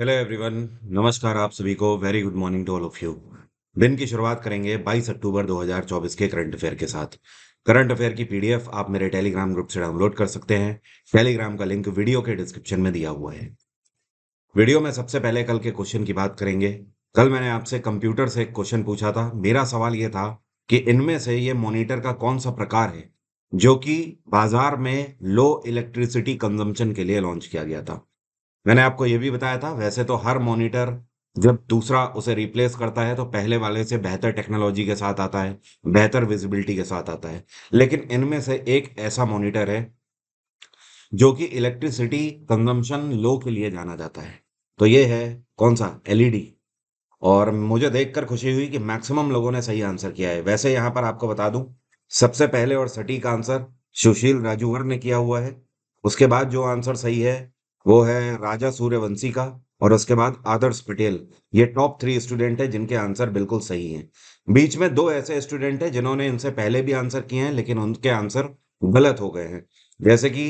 hello everyone नमस्कार आप सभी को very good morning to all of you दिन की शुरुआत करेंगे 22 अक्टूबर 2024 के करंट अफेयर के साथ करंट अफेयर की पीडीएफ आप मेरे टेलीग्राम ग्रुप से डाउनलोड कर सकते हैं टेलीग्राम का लिंक वीडियो के डिस्क्रिप्शन में दिया हुआ है वीडियो में सबसे पहले कल के क्वेश्चन की बात करेंगे कल मैंने आपसे कंप्यूटर से एक क्वेश्चन पूछा था मेरा सवाल ये था कि इनमें से ये मोनिटर का कौन सा प्रकार है जो कि बाजार में लो इलेक्ट्रिसिटी कंजम्पशन के लिए लॉन्च किया गया था मैंने आपको ये भी बताया था वैसे तो हर मॉनिटर जब दूसरा उसे रिप्लेस करता है तो पहले वाले से बेहतर टेक्नोलॉजी के साथ आता है बेहतर विजिबिलिटी के साथ आता है लेकिन इनमें से एक ऐसा मॉनिटर है जो कि इलेक्ट्रिसिटी कंजम्पशन लो के लिए जाना जाता है तो ये है कौन सा एलईडी e और मुझे देखकर खुशी हुई कि मैक्सिमम लोगों ने सही आंसर किया है वैसे यहां पर आपको बता दूं सबसे पहले और सटीक आंसर सुशील राजूवर ने किया हुआ है उसके बाद जो आंसर सही है वो है राजा सूर्यवंशी का और उसके बाद आदर्श पटेल ये टॉप थ्री स्टूडेंट है जिनके आंसर बिल्कुल सही हैं बीच में दो ऐसे स्टूडेंट हैं जिन्होंने इनसे पहले भी आंसर किए हैं लेकिन उनके आंसर गलत हो गए हैं जैसे कि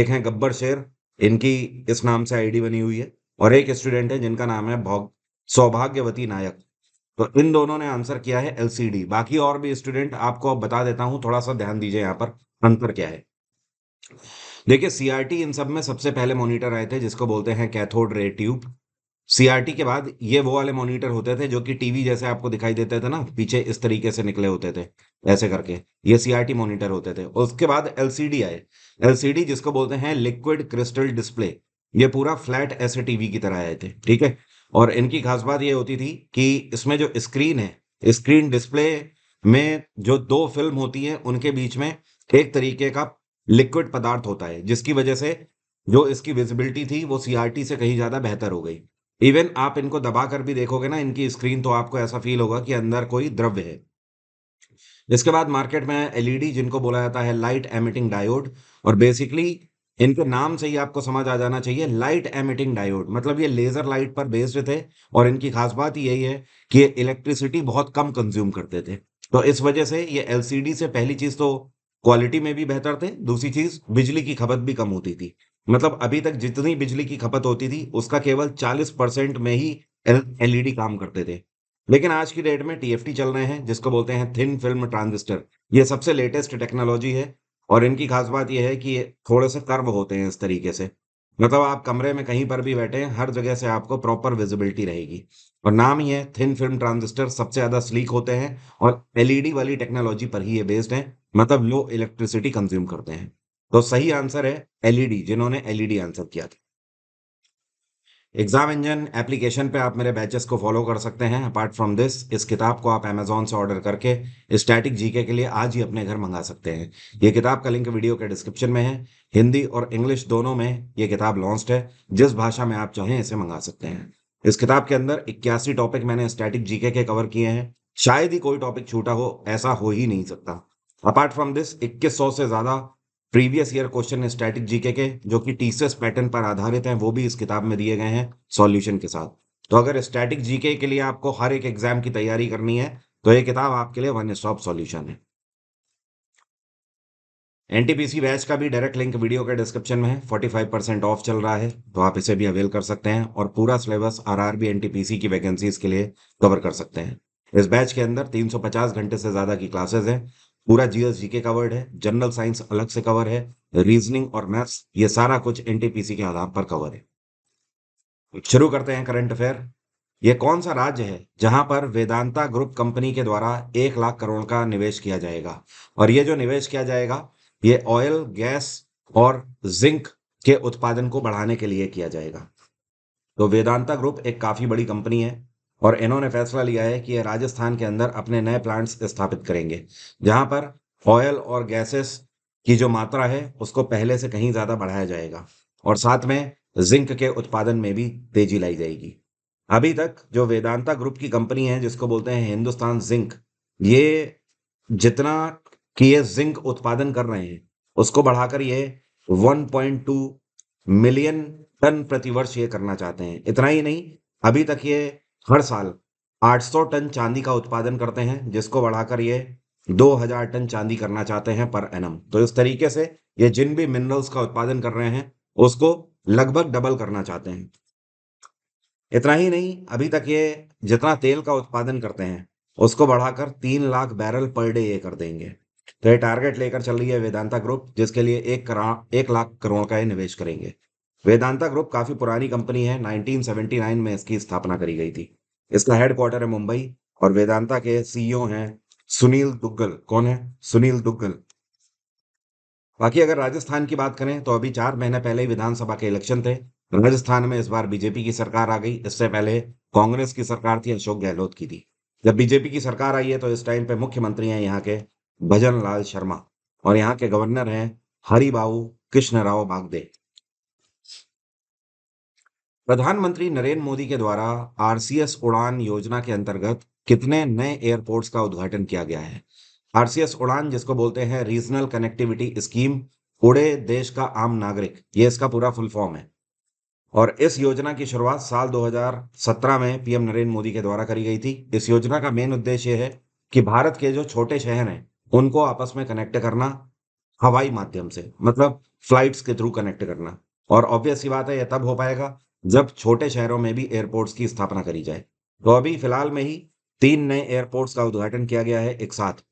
एक है गब्बर शेर इनकी इस नाम से आईडी बनी हुई है और एक स्टूडेंट है जिनका नाम है सौभाग्यवती नायक तो इन दोनों ने आंसर किया है एलसीडी बाकी और भी स्टूडेंट आपको बता देता हूँ थोड़ा सा ध्यान दीजिए यहाँ पर अंतर क्या है देखिए सीआरटी इन सब में सबसे पहले मॉनिटर आए थे जिसको बोलते हैं कैथोड रे ट्यूब सीआरटी के बाद ये वो वाले मॉनिटर होते थे जो कि टीवी जैसे आपको दिखाई देते थे ना पीछे इस तरीके से निकले होते थे ऐसे करके ये सीआरटी मॉनिटर होते थे उसके बाद एलसीडी आए एलसीडी जिसको बोलते हैं लिक्विड क्रिस्टल डिस्प्ले ये पूरा फ्लैट ऐसे टीवी की तरह आए थे ठीक है और इनकी खास बात यह होती थी कि इसमें जो स्क्रीन है स्क्रीन डिस्प्ले में जो दो फिल्म होती है उनके बीच में एक तरीके का लिक्विड पदार्थ होता है जिसकी वजह से जो इसकी विजिबिलिटी थी वो सीआरटी से कहीं ज़्यादा बेहतर हो गई इवन आप इनको दबा कर भी देखोगे ना इनकी स्क्रीन तो आपको ऐसा फील होगा कि अंदर कोई द्रव्य है इसके बाद मार्केट में एलईडी e जिनको बोला जाता है लाइट एमिटिंग डायोड और बेसिकली इनके नाम से ही आपको समझ आ जाना चाहिए लाइट एमिटिंग डायोड मतलब ये लेजर लाइट पर बेस्ड थे और इनकी खास बात यही है कि ये इलेक्ट्रिसिटी बहुत कम कंज्यूम करते थे तो इस वजह से ये एलसीडी से पहली चीज तो क्वालिटी में भी बेहतर थे दूसरी चीज बिजली की खपत भी कम होती थी मतलब अभी तक जितनी बिजली की खपत होती थी उसका केवल 40 परसेंट में ही एलईडी काम करते थे लेकिन आज की डेट में टीएफटी चल रहे हैं जिसको बोलते हैं थिन फिल्म ट्रांजिस्टर ये सबसे लेटेस्ट टेक्नोलॉजी है और इनकी खास बात यह है कि ये थोड़े से कर्व होते हैं इस तरीके से मतलब आप कमरे में कहीं पर भी बैठे हैं हर जगह से आपको प्रॉपर विजिबिलिटी रहेगी और नाम ही है थिन फिल्म ट्रांजिस्टर सबसे ज़्यादा स्लीक होते हैं और एलईडी वाली टेक्नोलॉजी पर ही ये बेस्ड हैं मतलब लो इलेक्ट्रिसिटी कंज्यूम करते हैं तो सही आंसर है एलईडी e जिन्होंने एलईडी आंसर e किया था एग्जाम इंजन एप्लीकेशन पे आप मेरे बैचेस को फॉलो कर सकते हैं अपार्ट फ्रॉम दिस इस किताब को आप एमेजोन से ऑर्डर करके स्टैटिक जीके के लिए आज ही अपने घर मंगा सकते हैं ये किताब का लिंक वीडियो के डिस्क्रिप्शन में है हिंदी और इंग्लिश दोनों में ये किताब लॉन्च है जिस भाषा में आप चाहें इसे मंगा सकते हैं इस किताब के अंदर इक्यासी टॉपिक मैंने स्टैटिक जीके के कवर किए हैं शायद ही कोई टॉपिक छूटा हो ऐसा हो ही नहीं सकता अपार्ट फ्रॉम दिस 2100 से ज्यादा previous year question static GK के जो कि टीसीएस पैटर्न पर आधारित हैं वो भी इस किताब में दिए गए हैं सॉल्यूशन के साथ तो अगर स्टैटिक जीके के लिए आपको हर एक एग्जाम की तैयारी करनी है तो ये किताब आपके लिए वन स्टॉप सॉल्यूशन है एनटीपीसी बैच का भी डायरेक्ट लिंक वीडियो के डिस्क्रिप्शन में है 45 परसेंट ऑफ चल रहा है तो आप इसे भी अवेल कर सकते हैं और पूरा सिलेबस आरआरबी एनटीपीसी की वैकेंसीज के लिए कवर कर सकते हैं इस बैच के अंदर 350 घंटे से ज्यादा की क्लासेस हैं पूरा जीएस जीके कवर्ड है जनरल साइंस अलग से कवर है रीजनिंग और मैथ्स ये सारा कुछ एनटीपीसी के आधार पर कवर है शुरू करते हैं करंट अफेयर ये कौन सा राज्य है जहां पर वेदांता ग्रुप कंपनी के द्वारा एक लाख करोड़ का निवेश किया जाएगा और ये जो निवेश किया जाएगा ये ऑयल गैस और जिंक के उत्पादन को बढ़ाने के लिए किया जाएगा तो वेदांता ग्रुप एक काफी बड़ी कंपनी है और इन्होंने फैसला लिया है कि ये राजस्थान के अंदर अपने नए प्लांट्स स्थापित करेंगे जहां पर ऑयल और गैसेस की जो मात्रा है उसको पहले से कहीं ज्यादा बढ़ाया जाएगा और साथ में जिंक के उत्पादन में भी तेजी लाई जाएगी अभी तक जो वेदांता ग्रुप की कंपनी है जिसको बोलते हैं हिंदुस्तान जिंक ये जितना कि ये जिंक उत्पादन कर रहे हैं उसको बढ़ाकर ये 1.2 मिलियन टन प्रतिवर्ष ये करना चाहते हैं इतना ही नहीं अभी तक ये हर साल 800 टन चांदी का उत्पादन करते हैं जिसको बढ़ाकर ये 2000 टन चांदी करना चाहते हैं पर एनम तो इस तरीके से ये जिन भी मिनरल्स का उत्पादन कर रहे हैं उसको लगभग डबल करना चाहते हैं इतना ही नहीं अभी तक ये जितना तेल का उत्पादन करते हैं उसको बढ़ाकर तीन लाख बैरल पर डे ये कर देंगे तो ये टारगेट लेकर चल रही है वेदांता ग्रुप जिसके लिए एक करा एक लाख करोड़ का ये निवेश करेंगे वेदांता ग्रुप काफी पुरानी कंपनी है 1979 में इसकी स्थापना करी गई थी इसका हेडक्वार्टर है मुंबई और वेदांता के सीईओ e हैं सुनील दुग्गल कौन है सुनील दुग्गल बाकी अगर राजस्थान की बात करें तो अभी चार महीने पहले ही विधानसभा के इलेक्शन थे राजस्थान में इस बार बीजेपी की सरकार आ गई इससे पहले कांग्रेस की सरकार थी अशोक गहलोत की थी जब बीजेपी की सरकार आई है तो इस टाइम पे मुख्यमंत्री हैं यहाँ के भजन लाल शर्मा और यहाँ के गवर्नर हैं हरिबाऊ कृष्ण राव बागदे प्रधानमंत्री नरेंद्र मोदी के द्वारा आरसीएस उड़ान योजना के अंतर्गत कितने नए एयरपोर्ट्स का उद्घाटन किया गया है आरसीएस उड़ान जिसको बोलते हैं रीजनल कनेक्टिविटी स्कीम उड़े देश का आम नागरिक ये इसका पूरा फुल फॉर्म है और इस योजना की शुरुआत साल 2017 में पीएम नरेंद्र मोदी के द्वारा करी गई थी इस योजना का मेन उद्देश्य है कि भारत के जो छोटे शहर हैं उनको आपस में कनेक्ट करना हवाई माध्यम से मतलब फ्लाइट्स के थ्रू कनेक्ट करना और ऑब्वियस ही बात है यह तब हो पाएगा जब छोटे शहरों में भी एयरपोर्ट्स की स्थापना करी जाए तो अभी फिलहाल में ही तीन नए एयरपोर्ट्स का उद्घाटन किया गया है एक साथ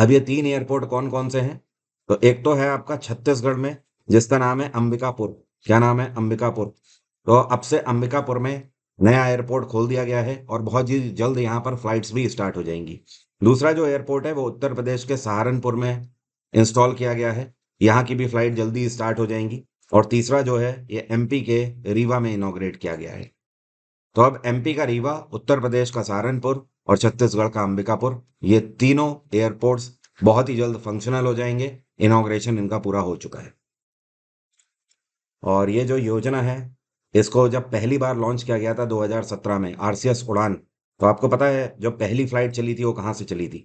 अब ये तीन एयरपोर्ट कौन कौन से हैं तो एक तो है आपका छत्तीसगढ़ में जिसका नाम है अंबिकापुर क्या नाम है अंबिकापुर तो अब से अंबिकापुर में नया एयरपोर्ट खोल दिया गया है और बहुत ही जल्द यहाँ पर फ्लाइट्स भी स्टार्ट हो जाएंगी दूसरा जो एयरपोर्ट है वो उत्तर प्रदेश के सहारनपुर में इंस्टॉल किया गया है यहाँ की भी फ्लाइट जल्दी स्टार्ट हो जाएंगी और तीसरा जो है ये एमपी के रीवा में इनोग्रेट किया गया है तो अब एमपी का रीवा उत्तर प्रदेश का सहारनपुर और छत्तीसगढ़ का अंबिकापुर ये तीनों एयरपोर्ट्स बहुत ही जल्द फंक्शनल हो जाएंगे इनोग्रेशन इनका पूरा हो चुका है और ये जो योजना है इसको जब पहली बार लॉन्च किया गया था 2017 में आरसीएस उड़ान तो आपको पता है जो पहली फ्लाइट चली थी वो कहाँ से चली थी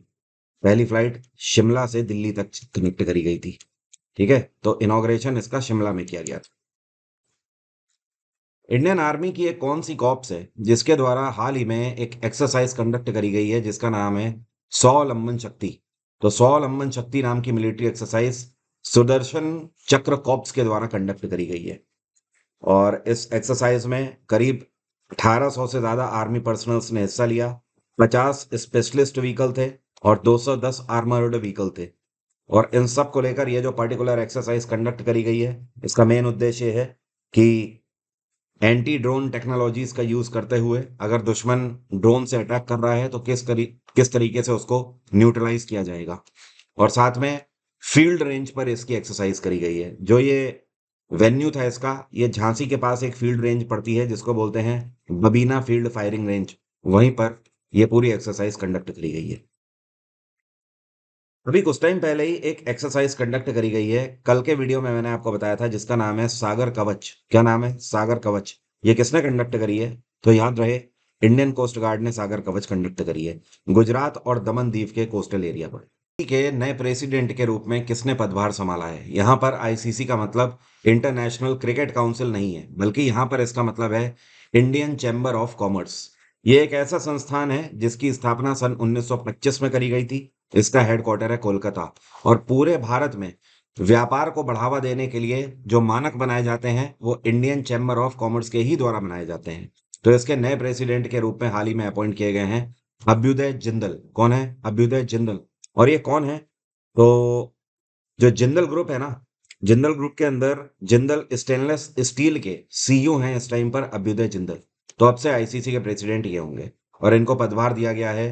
पहली फ्लाइट शिमला से दिल्ली तक कनेक्ट करी गई थी ठीक है तो इनोग्रेशन इसका शिमला में किया गया था इंडियन आर्मी की एक कौन सी कॉप्स है जिसके द्वारा हाल ही में एक एक्सरसाइज कंडक्ट करी गई है जिसका नाम है सौ लंबन शक्ति तो सौ लंबन शक्ति नाम की मिलिट्री एक्सरसाइज सुदर्शन चक्र कॉप्स के द्वारा कंडक्ट करी गई है और इस एक्सरसाइज में करीब 1800 से ज्यादा आर्मी पर्सनल्स ने हिस्सा लिया 50 स्पेशलिस्ट व्हीकल थे और 210 आर्मर्ड व्हीकल थे और इन सब को लेकर ये जो पर्टिकुलर एक्सरसाइज कंडक्ट करी गई है इसका मेन उद्देश्य है कि एंटी ड्रोन टेक्नोलॉजीज का यूज करते हुए अगर दुश्मन ड्रोन से अटैक कर रहा है तो किस करी, किस तरीके से उसको न्यूट्रलाइज किया जाएगा और साथ में फील्ड रेंज पर इसकी एक्सरसाइज करी गई है जो ये वेन्यू था इसका ये झांसी के पास एक फील्ड रेंज पड़ती है जिसको बोलते हैं बबीना फील्ड फायरिंग रेंज वहीं पर यह पूरी एक्सरसाइज कंडक्ट करी गई है अभी कुछ टाइम पहले ही एक एक्सरसाइज कंडक्ट करी गई है कल के वीडियो में मैंने आपको बताया था जिसका नाम है सागर कवच क्या नाम है सागर कवच ये किसने कंडक्ट करी है तो याद रहे इंडियन कोस्ट गार्ड ने सागर कवच कंडक्ट करी है गुजरात और दमन दीव के कोस्टल एरिया पर के नए प्रेसिडेंट के रूप में किसने पदभार संभाला है यहाँ पर आईसीसी का मतलब इंटरनेशनल क्रिकेट काउंसिल नहीं है बल्कि यहाँ पर इसका मतलब है इंडियन चैम्बर ऑफ कॉमर्स ये एक ऐसा संस्थान है जिसकी स्थापना सन 1925 में करी गई थी इसका हेडक्वार्टर है कोलकाता और पूरे भारत में व्यापार को बढ़ावा देने के लिए जो मानक बनाए जाते हैं वो इंडियन चैम्बर ऑफ कॉमर्स के ही द्वारा बनाए जाते हैं तो इसके नए प्रेसिडेंट के रूप में हाल ही में अपॉइंट किए गए हैं अभ्युदय जिंदल कौन है अभ्युदय जिंदल और ये कौन है तो जो जिंदल ग्रुप है ना जिंदल ग्रुप के अंदर जिंदल स्टेनलेस स्टील के सीईओ e हैं इस टाइम पर अभ्युदय जिंदल तो अब से आईसीसी के प्रेसिडेंट ये होंगे और इनको पदभार दिया गया है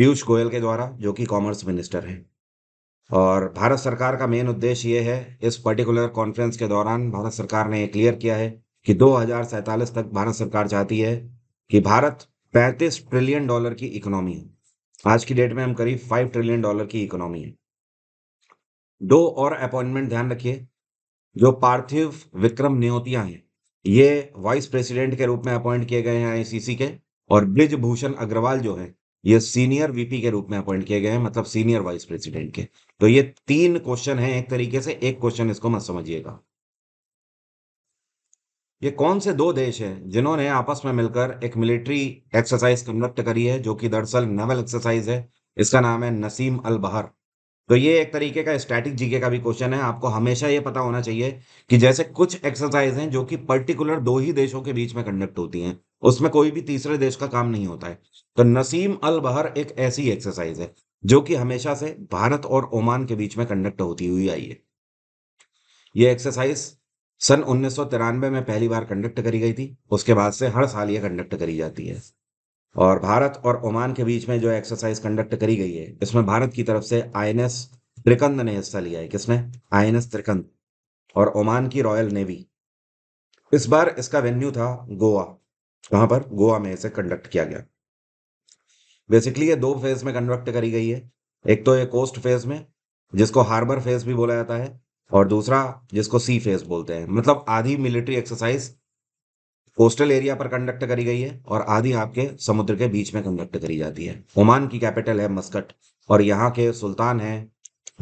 पीयूष गोयल के द्वारा जो कि कॉमर्स मिनिस्टर हैं और भारत सरकार का मेन उद्देश्य ये है इस पर्टिकुलर कॉन्फ्रेंस के दौरान भारत सरकार ने ये क्लियर किया है कि दो तक भारत सरकार चाहती है कि भारत 35 ट्रिलियन डॉलर की इकोनॉमी है आज की डेट में हम करीब 5 ट्रिलियन डॉलर की इकोनॉमी है दो और अपॉइंटमेंट ध्यान रखिए जो पार्थिव विक्रम न्योतिया हैं ये वाइस प्रेसिडेंट के रूप में अपॉइंट किए गए हैं आईसीसी के और ब्रिज भूषण अग्रवाल जो हैं ये सीनियर वीपी के रूप में अपॉइंट किए गए हैं मतलब सीनियर वाइस प्रेसिडेंट के तो ये तीन क्वेश्चन है एक तरीके से एक क्वेश्चन इसको मत समझिएगा ये कौन से दो देश हैं जिन्होंने आपस में मिलकर एक मिलिट्री एक्सरसाइज कंडक्ट करी है जो कि दरअसल नेवल एक्सरसाइज है इसका नाम है नसीम अल बहर तो ये एक तरीके का स्टैटिक जीके का भी क्वेश्चन है आपको हमेशा ये पता होना चाहिए कि जैसे कुछ एक्सरसाइज हैं जो कि पर्टिकुलर दो ही देशों के बीच में कंडक्ट होती हैं उसमें कोई भी तीसरे देश का काम नहीं होता है तो नसीम अल बहर एक ऐसी एक्सरसाइज है जो कि हमेशा से भारत और ओमान के बीच में कंडक्ट होती हुई आई है ये एक्सरसाइज सन उन्नीस में पहली बार कंडक्ट करी गई थी उसके बाद से हर साल ये कंडक्ट करी जाती है और भारत और ओमान के बीच में जो एक्सरसाइज कंडक्ट करी गई है इसमें भारत की तरफ से आई एन एस त्रिकंद ने हिस्सा लिया है किसने आई एन एस त्रिकंद और ओमान की रॉयल नेवी इस बार इसका वेन्यू था गोवा कहां पर गोवा में इसे कंडक्ट किया गया बेसिकली ये दो फेज में कंडक्ट करी गई है एक तो ये कोस्ट फेज में जिसको हार्बर फेज भी बोला जाता है और दूसरा जिसको सी फेज बोलते हैं मतलब आधी मिलिट्री एक्सरसाइज कोस्टल एरिया पर कंडक्ट करी गई है और आधी आपके समुद्र के बीच में कंडक्ट करी जाती है ओमान की कैपिटल है मस्कट और यहाँ के सुल्तान है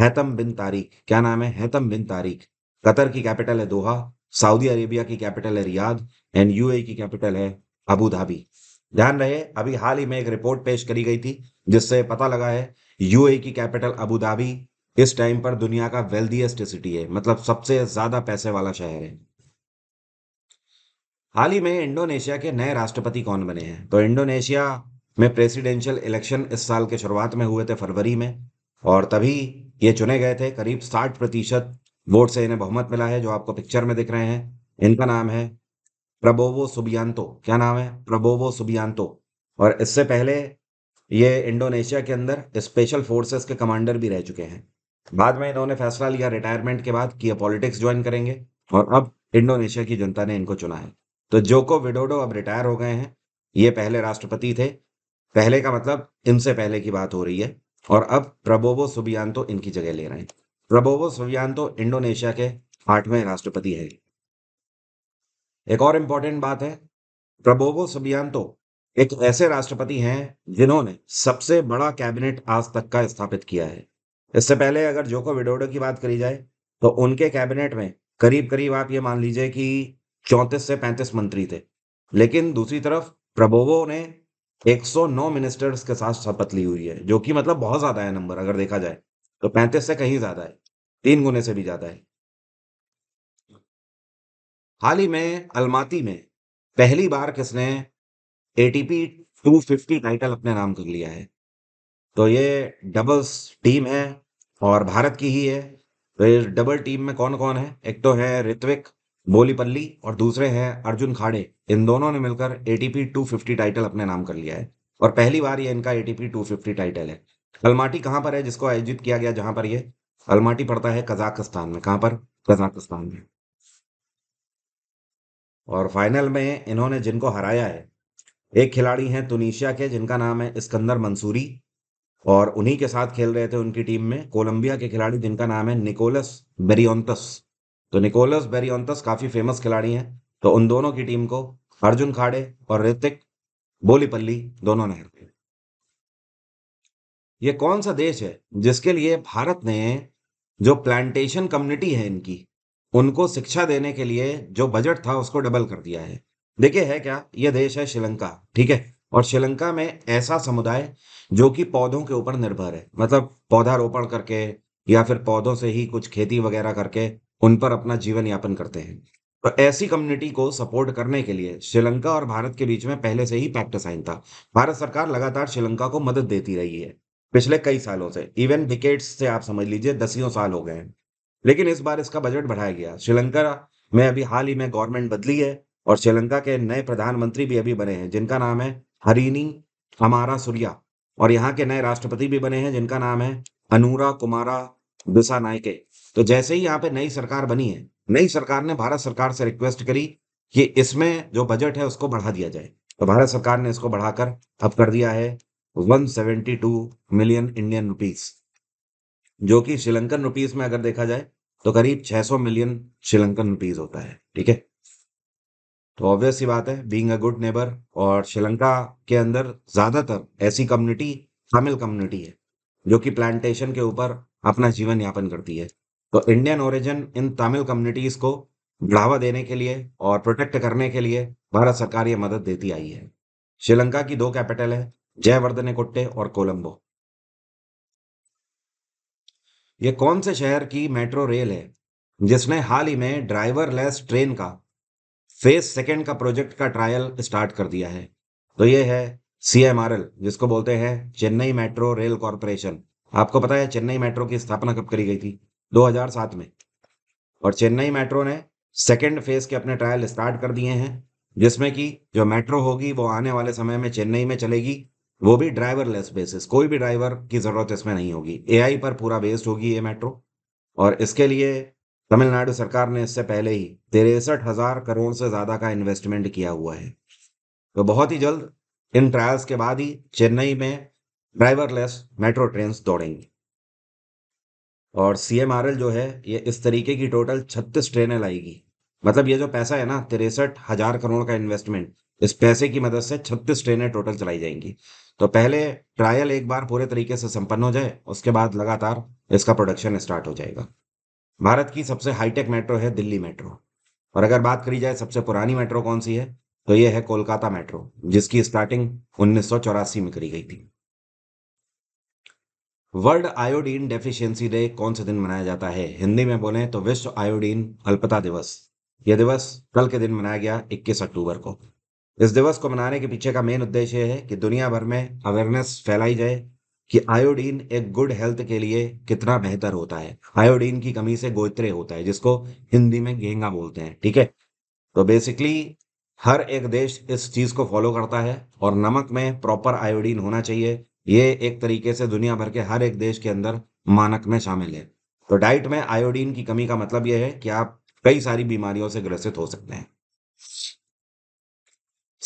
हैतम बिन तारिक क्या नाम है हैतम बिन तारिक कतर की कैपिटल है दोहा सऊदी अरेबिया की कैपिटल है रियाद एंड यू e की कैपिटल है अबू धाबी ध्यान रहे अभी हाल ही में एक रिपोर्ट पेश करी गई थी जिससे पता लगा है यू e की कैपिटल अबू धाबी इस टाइम पर दुनिया का वेल्दीएस्ट सिटी है मतलब सबसे ज्यादा पैसे वाला शहर है हाल ही में इंडोनेशिया के नए राष्ट्रपति कौन बने हैं तो इंडोनेशिया में प्रेसिडेंशियल इलेक्शन इस साल के शुरुआत में हुए थे फरवरी में और तभी ये चुने गए थे करीब साठ प्रतिशत वोट से इन्हें बहुमत मिला है जो आपको पिक्चर में दिख रहे हैं इनका नाम है प्रबोवो सुबियांतो क्या नाम है प्रबोवो सुबियांतो और इससे पहले ये इंडोनेशिया के अंदर स्पेशल फोर्सेस के कमांडर भी रह चुके हैं बाद में इन्होंने फैसला लिया रिटायरमेंट के बाद कि ये पॉलिटिक्स ज्वाइन करेंगे और अब इंडोनेशिया की जनता ने इनको चुना है तो जोको विडोडो अब रिटायर हो गए हैं ये पहले राष्ट्रपति थे पहले का मतलब इनसे पहले की बात हो रही है और अब प्रबोवो सुबियांतो इनकी जगह ले रहे हैं प्रबोवो सुबियांतो इंडोनेशिया के आठवें राष्ट्रपति है एक और इम्पोर्टेंट बात है प्रबोवो सुबियांतो एक ऐसे राष्ट्रपति हैं जिन्होंने सबसे बड़ा कैबिनेट आज तक का स्थापित किया है इससे पहले अगर जोको विडोडो की बात करी जाए तो उनके कैबिनेट में करीब करीब आप ये मान लीजिए कि चौंतीस से पैंतीस मंत्री थे लेकिन दूसरी तरफ प्रभोवो ने 109 मिनिस्टर्स के साथ शपथ ली हुई है जो कि मतलब बहुत ज्यादा है नंबर अगर देखा जाए तो पैंतीस से कहीं ज्यादा है तीन गुने से भी ज्यादा है हाल ही में अलमाती में पहली बार किसने एटीपी 250 टाइटल अपने नाम कर लिया है तो ये डबल्स टीम है और भारत की ही है तो ये डबल टीम में कौन कौन है एक तो है ऋत्विक बोलीपल्ली और दूसरे हैं अर्जुन खाड़े इन दोनों ने मिलकर एटीपी 250 टाइटल अपने नाम कर लिया है और पहली बार ये इनका एटीपी 250 टाइटल है अलमाटी कहाँ पर है जिसको आयोजित किया गया जहां पर ये अलमाटी पड़ता है कजाकिस्तान में कहां पर कजाकिस्तान में और फाइनल में इन्होंने जिनको हराया है एक खिलाड़ी है तुनिशिया के जिनका नाम है स्कंदर मंसूरी और उन्हीं के साथ खेल रहे थे उनकी टीम में कोलंबिया के खिलाड़ी जिनका नाम है निकोलस बेरियोंतस तो निकोलस बेरियंतस काफी फेमस खिलाड़ी हैं तो उन दोनों की टीम को अर्जुन खाड़े और ऋतिक बोलीपल्ली दोनों ने ये कौन सा देश है जिसके लिए भारत ने जो प्लांटेशन कम्युनिटी है इनकी उनको शिक्षा देने के लिए जो बजट था उसको डबल कर दिया है देखिए है क्या यह देश है श्रीलंका ठीक है और श्रीलंका में ऐसा समुदाय जो कि पौधों के ऊपर निर्भर है मतलब पौधा रोपण करके या फिर पौधों से ही कुछ खेती वगैरह करके उन पर अपना जीवन यापन करते हैं तो ऐसी कम्युनिटी को सपोर्ट करने के लिए श्रीलंका और भारत के बीच में पहले से ही पैक्ट साइन था भारत सरकार लगातार श्रीलंका को मदद देती रही है पिछले कई सालों से इवन डिकेट्स से आप समझ लीजिए दसियों साल हो गए हैं लेकिन इस बार इसका बजट बढ़ाया गया श्रीलंका में अभी हाल ही में गवर्नमेंट बदली है और श्रीलंका के नए प्रधानमंत्री भी अभी बने हैं जिनका नाम है हरिनी हमारा सूर्या और यहाँ के नए राष्ट्रपति भी बने हैं जिनका नाम है अनुरा कुमारा नायके तो जैसे ही यहाँ पे नई सरकार बनी है नई सरकार ने भारत सरकार से रिक्वेस्ट करी कि इसमें जो बजट है उसको बढ़ा दिया जाए तो भारत सरकार ने इसको बढ़ाकर अब कर दिया है 172 मिलियन इंडियन रुपीस जो कि श्रीलंकन रुपीस में अगर देखा जाए तो करीब 600 मिलियन श्रीलंकन रुपीस होता है ठीक है तो ऑब्वियस ही बात है बीइंग अ गुड नेबर और श्रीलंका के अंदर ज्यादातर ऐसी कम्युनिटी तमिल कम्युनिटी है जो कि प्लांटेशन के ऊपर अपना जीवन यापन करती है तो इंडियन ओरिजिन इन तमिल कम्युनिटीज को बढ़ावा देने के लिए और प्रोटेक्ट करने के लिए भारत सरकार ये मदद देती आई है श्रीलंका की दो कैपिटल है जयवर्धने कुट्टे और कोलंबो ये कौन से शहर की मेट्रो रेल है जिसने हाल ही में ड्राइवर लेस ट्रेन का फेज सेकेंड का प्रोजेक्ट का ट्रायल स्टार्ट कर दिया है तो ये है सी जिसको बोलते हैं चेन्नई मेट्रो रेल कॉरपोरेशन आपको पता है चेन्नई मेट्रो की स्थापना कब करी गई थी 2007 में और चेन्नई मेट्रो ने सेकेंड फेज के अपने ट्रायल स्टार्ट कर दिए हैं जिसमें कि जो मेट्रो होगी वो आने वाले समय में चेन्नई में चलेगी वो भी ड्राइवरलेस बेसिस कोई भी ड्राइवर की ज़रूरत इसमें नहीं होगी एआई पर पूरा बेस्ड होगी ये मेट्रो और इसके लिए तमिलनाडु सरकार ने इससे पहले ही तिरसठ हज़ार करोड़ से ज़्यादा का इन्वेस्टमेंट किया हुआ है तो बहुत ही जल्द इन ट्रायल्स के बाद ही चेन्नई में ड्राइवरलेस मेट्रो ट्रेन दौड़ेंगी और सी जो है ये इस तरीके की टोटल छत्तीस ट्रेनें लाएगी मतलब ये जो पैसा है ना तिरसठ हजार करोड़ का इन्वेस्टमेंट इस पैसे की मदद से छत्तीस ट्रेनें टोटल चलाई जाएंगी तो पहले ट्रायल एक बार पूरे तरीके से संपन्न हो जाए उसके बाद लगातार इसका प्रोडक्शन स्टार्ट हो जाएगा भारत की सबसे हाईटेक मेट्रो है दिल्ली मेट्रो और अगर बात करी जाए सबसे पुरानी मेट्रो कौन सी है तो ये है कोलकाता मेट्रो जिसकी स्टार्टिंग उन्नीस में करी गई थी वर्ल्ड आयोडीन डेफिशिएंसी डे कौन से दिन मनाया जाता है हिंदी में बोले तो विश्व आयोडीन अल्पता दिवस यह दिवस कल के दिन मनाया गया 21 अक्टूबर को इस दिवस को मनाने के पीछे का मेन उद्देश्य है कि दुनिया भर में अवेयरनेस फैलाई जाए कि आयोडीन एक गुड हेल्थ के लिए कितना बेहतर होता है आयोडीन की कमी से गोत्रे होता है जिसको हिंदी में घेंगा बोलते हैं ठीक है तो बेसिकली हर एक देश इस चीज को फॉलो करता है और नमक में प्रॉपर आयोडीन होना चाहिए ये एक तरीके से दुनिया भर के हर एक देश के अंदर मानक में शामिल है तो डाइट में आयोडीन की कमी का मतलब यह है कि आप कई सारी बीमारियों से ग्रसित हो सकते हैं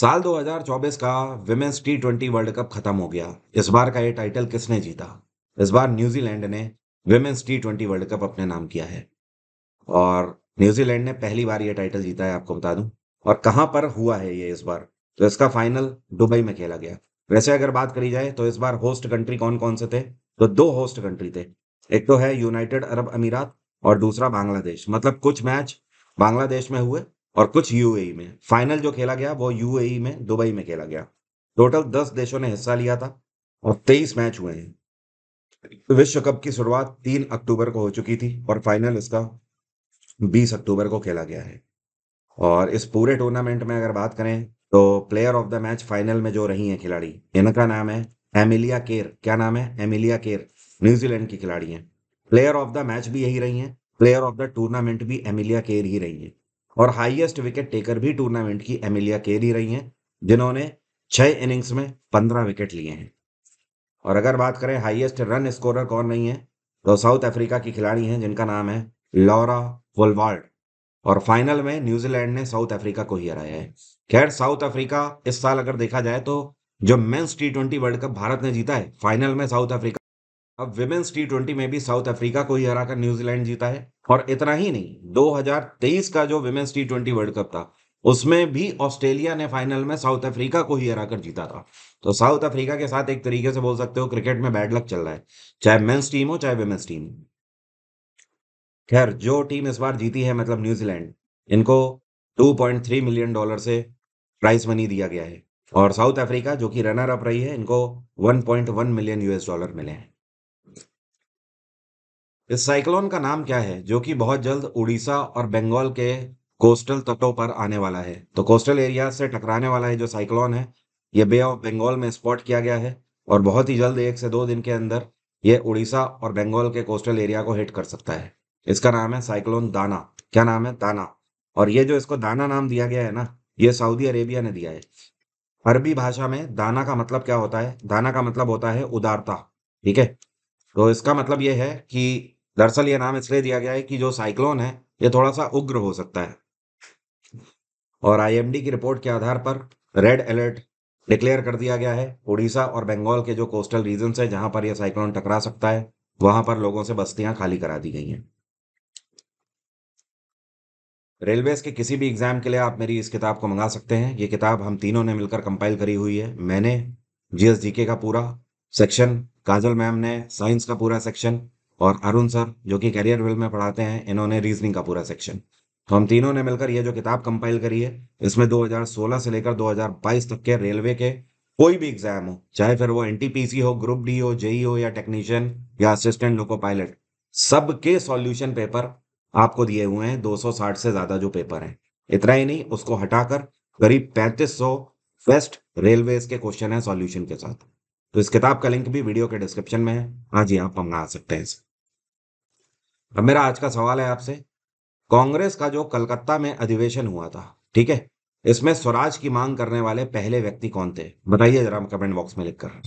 साल 2024 का women's T twenty world cup खत्म हो गया इस बार का ये टाइटल किसने जीता इस बार न्यूजीलैंड ने women's T twenty world cup अपने नाम किया है और न्यूजीलैंड ने पहली बार ये टाइटल जीता है आपको बता दूं और कहां पर हुआ है ये इस बार तो इसका फाइनल दुबई में खेला गया वैसे अगर बात करी जाए तो इस बार होस्ट कंट्री कौन कौन से थे तो दो होस्ट कंट्री थे एक तो है यूनाइटेड अरब अमीरात और दूसरा बांग्लादेश मतलब कुछ मैच बांग्लादेश में हुए और कुछ यूएई में फाइनल जो खेला गया वो यूएई में दुबई में खेला गया टोटल दस देशों ने हिस्सा लिया था और तेईस मैच हुए हैं विश्व कप की शुरुआत तीन अक्टूबर को हो चुकी थी और फाइनल इसका बीस अक्टूबर को खेला गया है और इस पूरे टूर्नामेंट में अगर बात करें तो player of the match final में जो रही हैं खिलाड़ी इनका नाम है एमिलिया केर क्या नाम है एमिलिया केर न्यूजीलैंड की खिलाड़ी हैं प्लेयर ऑफ द मैच भी यही रही हैं प्लेयर ऑफ द टूर्नामेंट भी एमिलिया केर ही रही है और हाईएस्ट विकेट टेकर भी टूर्नामेंट की एमिलिया केर ही रही हैं जिन्होंने छह इनिंग्स में पंद्रह विकेट लिए हैं और अगर बात करें हाईएस्ट रन स्कोरर कौन रही हैं तो साउथ अफ्रीका की खिलाड़ी हैं जिनका नाम है लॉरा वोलवाल्ड और फाइनल में न्यूजीलैंड ने साउथ अफ्रीका को ही हराया है खैर साउथ अफ्रीका इस साल अगर देखा जाए तो जो men's T twenty world cup Bharat ने जीता है फाइनल में साउथ अफ्रीका अब विमेंस टी ट्वेंटी में भी साउथ अफ्रीका को ही हराकर न्यूजीलैंड जीता है और इतना ही नहीं 2023 का जो women's T twenty world cup था उसमें भी ऑस्ट्रेलिया ने फाइनल में साउथ अफ्रीका को ही हराकर जीता था तो साउथ अफ्रीका के साथ एक तरीके से बोल सकते हो क्रिकेट में बैड लक चल रहा है चाहे मेन्स टीम हो चाहे वेमेंस टीम खैर जो टीम इस बार जीती है मतलब न्यूजीलैंड इनको 2.3 मिलियन डॉलर से प्राइस मनी दिया गया है और साउथ अफ्रीका जो कि रनर अप रही है इनको 1.1 मिलियन यूएस डॉलर मिले हैं इस साइक्लोन का नाम क्या है जो कि बहुत जल्द उड़ीसा और बंगाल के कोस्टल तटों पर आने वाला है तो कोस्टल एरिया से टकराने वाला है जो साइक्लोन है ये बे ऑफ बंगाल में स्पॉट किया गया है और बहुत ही जल्द एक से दो दिन के अंदर ये उड़ीसा और बंगाल के कोस्टल एरिया को हिट कर सकता है इसका नाम है साइक्लोन दाना क्या नाम है दाना और ये जो इसको दाना नाम दिया गया है ना ये सऊदी अरेबिया ने दिया है अरबी भाषा में दाना का मतलब क्या होता है दाना का मतलब होता है उदारता ठीक है तो इसका मतलब यह है कि दरअसल यह नाम इसलिए दिया गया है कि जो साइक्लोन है यह थोड़ा सा उग्र हो सकता है और आईएमडी की रिपोर्ट के आधार पर रेड अलर्ट डिक्लेयर कर दिया गया है उड़ीसा और बंगाल के जो कोस्टल रीजन है जहां पर यह साइक्लोन टकरा सकता है वहां पर लोगों से बस्तियां खाली करा दी गई हैं रेलवेज के किसी भी एग्ज़ाम के लिए आप मेरी इस किताब को मंगा सकते हैं ये किताब हम तीनों ने मिलकर कंपाइल करी हुई है मैंने जीएसडीके का पूरा सेक्शन काजल मैम ने साइंस का पूरा सेक्शन और अरुण सर जो कि कैरियर वेल में पढ़ाते हैं इन्होंने रीजनिंग का पूरा सेक्शन तो हम तीनों ने मिलकर ये जो किताब कंपाइल करी है इसमें 2016 से लेकर 2022 तक के रेलवे के कोई भी एग्जाम हो चाहे फिर वो एनटीपीसी हो ग्रुप डी हो जेई हो या टेक्नीशियन या असिस्टेंट लोको पायलट सबके सॉल्यूशन पेपर आपको दिए हुए हैं 260 से ज्यादा जो पेपर हैं इतना ही नहीं उसको हटाकर करीब 3500 वेस्ट रेलवे के क्वेश्चन है सॉल्यूशन के साथ तो इस किताब का लिंक भी वीडियो के डिस्क्रिप्शन में है हाँ जी आप मंगा सकते हैं अब मेरा आज का सवाल है आपसे कांग्रेस का जो कलकत्ता में अधिवेशन हुआ था ठीक है इसमें स्वराज की मांग करने वाले पहले व्यक्ति कौन थे बताइए जरा कमेंट बॉक्स में लिखकर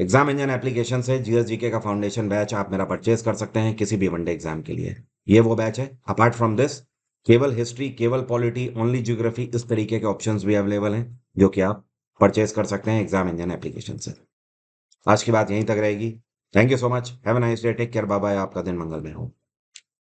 एग्जाम इंजन एप्लीकेशन से जीएसजीके का फाउंडेशन बैच आप मेरा परचेज कर सकते हैं किसी भी वनडे एग्जाम के लिए ये वो बैच है अपार्ट फ्रॉम दिस केवल हिस्ट्री केवल पॉलिटी ओनली ज्योग्राफी इस तरीके के ऑप्शन भी अवेलेबल हैं जो कि आप परचेज कर सकते हैं एग्जाम इंजन एप्लीकेशन से आज की बात यहीं तक रहेगी thank you so much have nice day take care bye आपका दिन मंगल में हो